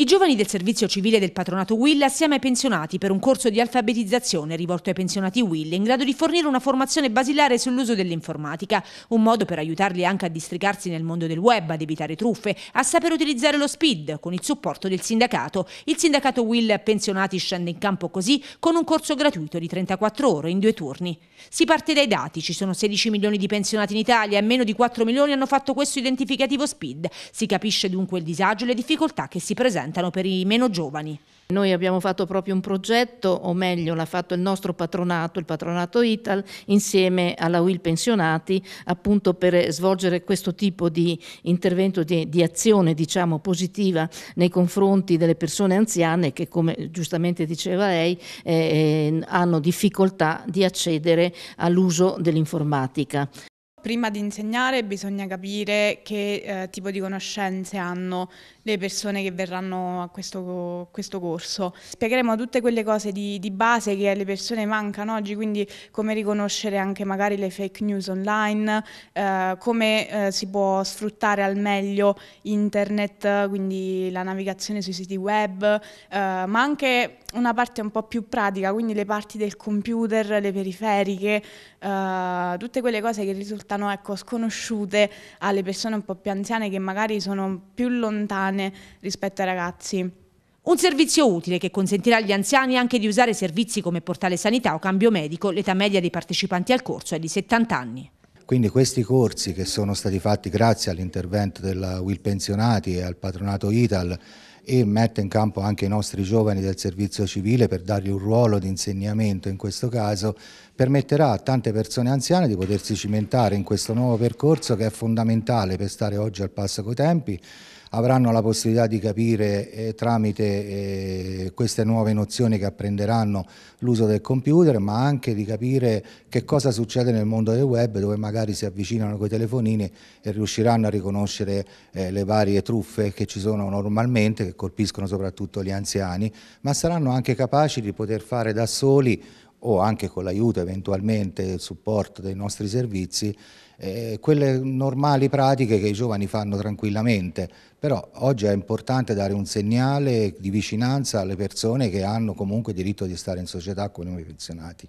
I giovani del servizio civile del patronato Will assieme ai pensionati per un corso di alfabetizzazione rivolto ai pensionati Will in grado di fornire una formazione basilare sull'uso dell'informatica, un modo per aiutarli anche a districarsi nel mondo del web, ad evitare truffe, a saper utilizzare lo SPID con il supporto del sindacato. Il sindacato Will pensionati scende in campo così con un corso gratuito di 34 ore in due turni. Si parte dai dati, ci sono 16 milioni di pensionati in Italia e meno di 4 milioni hanno fatto questo identificativo SPID. Si capisce dunque il disagio e le difficoltà che si presentano cantano, per i meno giovani. Noi abbiamo fatto proprio un progetto, o meglio l'ha fatto il nostro patronato, il patronato Ital, insieme alla UIL Pensionati, appunto per svolgere questo tipo di intervento di, di azione diciamo, positiva nei confronti delle persone anziane che, come giustamente diceva lei, eh, eh hanno difficoltà di accedere all'uso dell'informatica. Prima di insegnare bisogna capire che eh, tipo di conoscenze hanno le persone che verranno a questo, questo corso. Spiegheremo tutte quelle cose di, di, base che alle persone mancano oggi, quindi come riconoscere anche magari le fake news online, eh, come eh, si può sfruttare al meglio internet, quindi la navigazione sui siti web, eh, ma anche una parte un po' più pratica, quindi le parti del computer, le periferiche, eh, tutte quelle cose che risultano risultano ecco, sconosciute alle persone un po' più anziane che magari sono più lontane rispetto ai ragazzi. Un servizio utile che consentirà agli anziani anche di usare servizi come portale sanità o cambio medico, l'età media dei partecipanti al corso è di 70 anni. Quindi questi corsi che sono stati fatti grazie all'intervento della Will Pensionati e al patronato Ital e mette in campo anche i nostri giovani del servizio civile per dargli un ruolo di insegnamento in questo caso, permetterà a tante persone anziane di potersi cimentare in questo nuovo percorso che è fondamentale per stare oggi al passo coi tempi, avranno la possibilità di capire eh, tramite eh, queste nuove nozioni che apprenderanno l'uso del computer, ma anche di capire che cosa succede nel mondo del web dove magari si avvicinano coi telefonini e riusciranno a riconoscere eh, le varie truffe che ci sono normalmente, che colpiscono soprattutto gli anziani, ma saranno anche capaci di poter fare da soli o anche con l'aiuto eventualmente e il supporto dei nostri servizi, eh, quelle normali pratiche che i giovani fanno tranquillamente. Però oggi è importante dare un segnale di vicinanza alle persone che hanno comunque diritto di stare in società come noi pensionati.